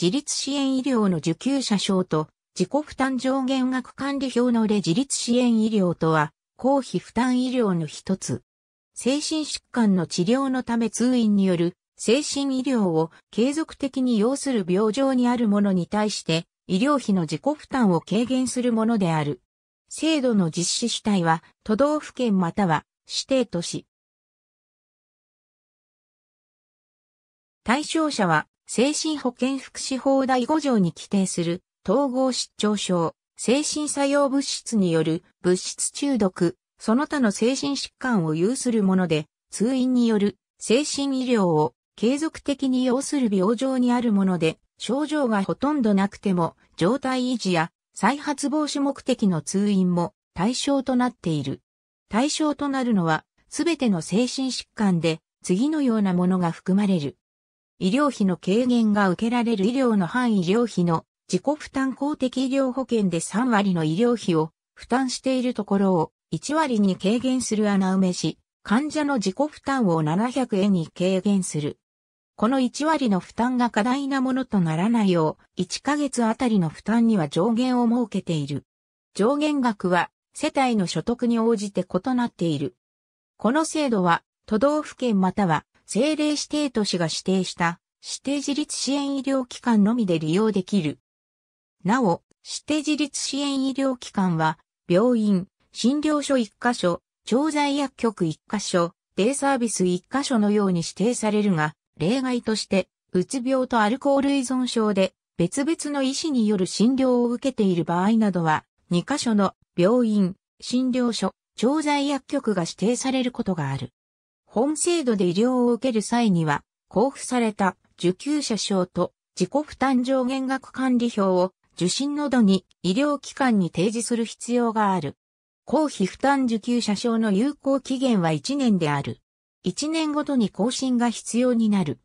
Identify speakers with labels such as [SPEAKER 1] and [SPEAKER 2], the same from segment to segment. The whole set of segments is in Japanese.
[SPEAKER 1] 自立支援医療の受給者証と自己負担上限額管理表の例自立支援医療とは公費負担医療の一つ。精神疾患の治療のため通院による精神医療を継続的に要する病状にあるものに対して医療費の自己負担を軽減するものである。制度の実施主体は都道府県または指定都市。対象者は精神保健福祉法第5条に規定する統合失調症、精神作用物質による物質中毒、その他の精神疾患を有するもので、通院による精神医療を継続的に要する病状にあるもので、症状がほとんどなくても、状態維持や再発防止目的の通院も対象となっている。対象となるのは、すべての精神疾患で、次のようなものが含まれる。医療費の軽減が受けられる医療の範囲医療費の自己負担公的医療保険で3割の医療費を負担しているところを1割に軽減する穴埋めし、患者の自己負担を700円に軽減する。この1割の負担が過大なものとならないよう、1ヶ月あたりの負担には上限を設けている。上限額は世帯の所得に応じて異なっている。この制度は都道府県または政令指定都市が指定した指定自立支援医療機関のみで利用できる。なお、指定自立支援医療機関は、病院、診療所1カ所、調剤薬局1カ所、デイサービス1カ所のように指定されるが、例外として、うつ病とアルコール依存症で、別々の医師による診療を受けている場合などは、2カ所の病院、診療所、調剤薬局が指定されることがある。本制度で医療を受ける際には、交付された受給者証と自己負担上限額管理表を受診喉に医療機関に提示する必要がある。公費負担受給者証の有効期限は1年である。1年ごとに更新が必要になる。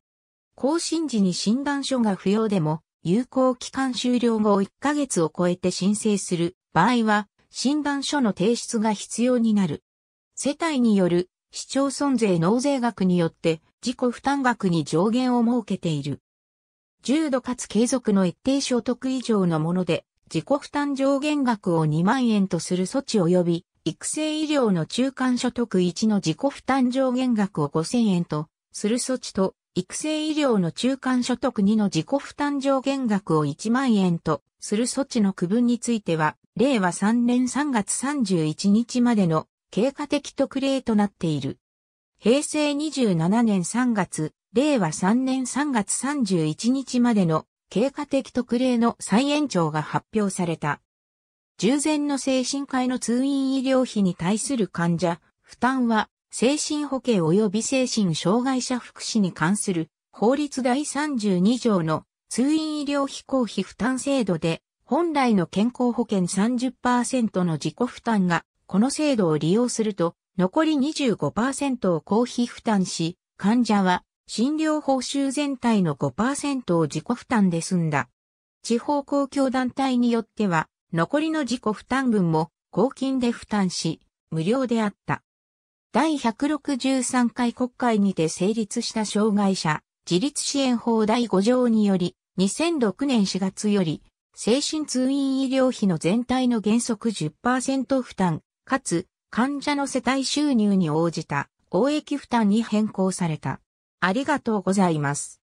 [SPEAKER 1] 更新時に診断書が不要でも、有効期間終了後1ヶ月を超えて申請する場合は、診断書の提出が必要になる。世帯による市町村税納税額によって自己負担額に上限を設けている。重度かつ継続の一定所得以上のもので、自己負担上限額を2万円とする措置及び、育成医療の中間所得1の自己負担上限額を5000円とする措置と、育成医療の中間所得2の自己負担上限額を1万円とする措置の区分については、令和3年3月31日までの経過的特例となっている。平成27年3月、令和3年3月31日までの経過的特例の再延長が発表された。従前の精神科医の通院医療費に対する患者、負担は精神保険及び精神障害者福祉に関する法律第32条の通院医療費公費負担制度で本来の健康保険30%の自己負担がこの制度を利用すると、残り25%を公費負担し、患者は診療報酬全体の5%を自己負担で済んだ。地方公共団体によっては、残りの自己負担分も公金で負担し、無料であった。第163回国会にて成立した障害者自立支援法第5条により、2006年4月より、精神通院医療費の全体の原則10%負担、かつ、患者の世帯収入に応じた、応益負担に変更された。ありがとうございます。